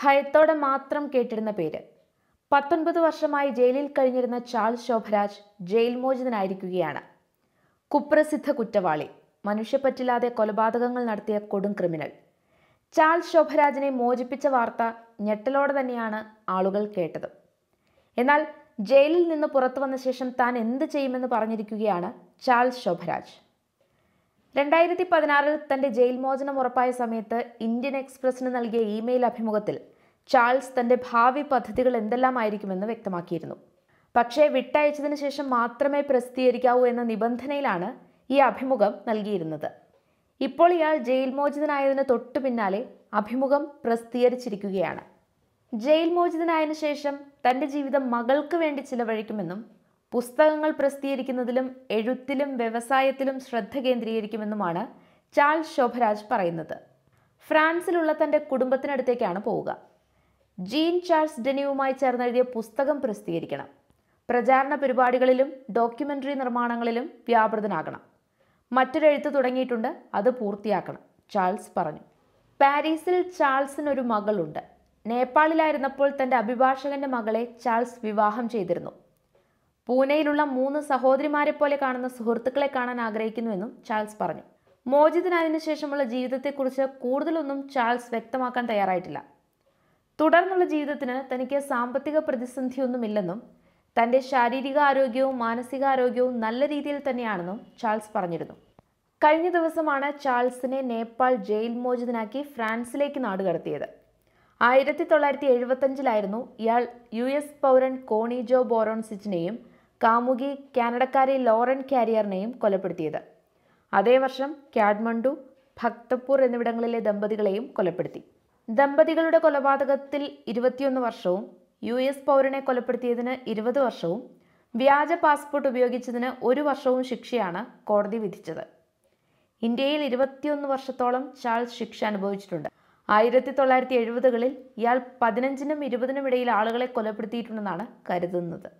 ഭയത്തോടെ മാത്രം കേട്ടിരുന്ന പേര് പത്തൊൻപത് വർഷമായി ജയിലിൽ കഴിഞ്ഞിരുന്ന ചാൾസ് ശോഭരാജ് ജയിൽ മോചിതനായിരിക്കുകയാണ് കുപ്രസിദ്ധ കുറ്റവാളി മനുഷ്യപ്പറ്റില്ലാതെ കൊലപാതകങ്ങൾ നടത്തിയ കൊടും ക്രിമിനൽ ചാൾസ് ശോഭരാജിനെ മോചിപ്പിച്ച വാർത്ത ഞെട്ടലോടെ തന്നെയാണ് ആളുകൾ കേട്ടത് എന്നാൽ ജയിലിൽ നിന്ന് പുറത്തു വന്ന ശേഷം താൻ എന്ത് ചെയ്യുമെന്ന് പറഞ്ഞിരിക്കുകയാണ് ചാൾസ് ശോഭരാജ് രണ്ടായിരത്തി പതിനാറിൽ തന്റെ ജയിൽ മോചനം ഉറപ്പായ സമയത്ത് ഇന്ത്യൻ എക്സ്പ്രസിന് നൽകിയ ഇമെയിൽ അഭിമുഖത്തിൽ ചാൾസ് തന്റെ ഭാവി പദ്ധതികൾ എന്തെല്ലാമായിരിക്കുമെന്ന് വ്യക്തമാക്കിയിരുന്നു പക്ഷേ വിട്ടയച്ചതിന് ശേഷം മാത്രമേ പ്രസിദ്ധീകരിക്കാവൂ എന്ന നിബന്ധനയിലാണ് ഈ അഭിമുഖം നൽകിയിരുന്നത് ഇപ്പോൾ ഇയാൾ ജയിൽ മോചിതനായതിന് തൊട്ടു പിന്നാലെ അഭിമുഖം പ്രസിദ്ധീകരിച്ചിരിക്കുകയാണ് ജയിൽ മോചിതനായതിനു ശേഷം തന്റെ ജീവിതം മകൾക്ക് വേണ്ടി ചിലവഴിക്കുമെന്നും പുസ്തകങ്ങൾ പ്രസിദ്ധീകരിക്കുന്നതിലും എഴുത്തിലും വ്യവസായത്തിലും ശ്രദ്ധ കേന്ദ്രീകരിക്കുമെന്നുമാണ് ചാൾസ് ശോഭരാജ് പറയുന്നത് ഫ്രാൻസിലുള്ള തൻ്റെ കുടുംബത്തിനടുത്തേക്കാണ് പോവുക ജീൻ ചാൾസ് ഡെനിയുമായി ചേർന്നെഴുതിയ പുസ്തകം പ്രസിദ്ധീകരിക്കണം പ്രചാരണ പരിപാടികളിലും ഡോക്യുമെൻ്ററി നിർമ്മാണങ്ങളിലും വ്യാപൃതനാകണം മറ്റൊരു എഴുത്ത് തുടങ്ങിയിട്ടുണ്ട് അത് പൂർത്തിയാക്കണം ചാൾസ് പറഞ്ഞു പാരീസിൽ ചാൾസിനൊരു മകളുണ്ട് നേപ്പാളിലായിരുന്നപ്പോൾ തൻ്റെ അഭിഭാഷകൻ്റെ മകളെ ചാൾസ് വിവാഹം ചെയ്തിരുന്നു പൂനെയിലുള്ള മൂന്ന് സഹോദരിമാരെ പോലെ കാണുന്ന സുഹൃത്തുക്കളെ കാണാൻ ആഗ്രഹിക്കുന്നുവെന്നും ചാൾസ് പറഞ്ഞു മോചിതനായതിനു ശേഷമുള്ള ജീവിതത്തെക്കുറിച്ച് കൂടുതലൊന്നും ചാൾസ് വ്യക്തമാക്കാൻ തയ്യാറായിട്ടില്ല തുടർന്നുള്ള ജീവിതത്തിന് തനിക്ക് സാമ്പത്തിക പ്രതിസന്ധിയൊന്നുമില്ലെന്നും തൻ്റെ ശാരീരിക ആരോഗ്യവും മാനസികാരോഗ്യവും നല്ല രീതിയിൽ തന്നെയാണെന്നും ചാൾസ് പറഞ്ഞിരുന്നു കഴിഞ്ഞ ദിവസമാണ് ചാൾസിനെ നേപ്പാൾ ജയിൽ മോചിതനാക്കി ഫ്രാൻസിലേക്ക് നാടുകടത്തിയത് ആയിരത്തി തൊള്ളായിരത്തി എഴുപത്തഞ്ചിലായിരുന്നു ഇയാൾ യു എസ് പൗരൻ കോണി ജോ ബോറോൺസിച്ചിനെയും കാമുകി കാനഡക്കാരി ലോറൻ കാരിയറിനെയും കൊലപ്പെടുത്തിയത് അതേ വർഷം കാഡ്മണ്ടു ഭക്തപൂർ എന്നിവിടങ്ങളിലെ ദമ്പതികളെയും കൊലപ്പെടുത്തി ദമ്പതികളുടെ കൊലപാതകത്തിൽ ഇരുപത്തിയൊന്ന് വർഷവും യു എസ് പൗരനെ കൊലപ്പെടുത്തിയതിന് ഇരുപത് വർഷവും വ്യാജ പാസ്പോർട്ട് ഉപയോഗിച്ചതിന് ഒരു വർഷവും ശിക്ഷയാണ് കോടതി വിധിച്ചത് ഇന്ത്യയിൽ ഇരുപത്തിയൊന്ന് വർഷത്തോളം ചാൾസ് ശിക്ഷ അനുഭവിച്ചിട്ടുണ്ട് ആയിരത്തി തൊള്ളായിരത്തി എഴുപതുകളിൽ ഇയാൾ പതിനഞ്ചിനും ഇരുപതിനും ഇടയിൽ ആളുകളെ കൊലപ്പെടുത്തിയിട്ടുണ്ടെന്നാണ് കരുതുന്നത്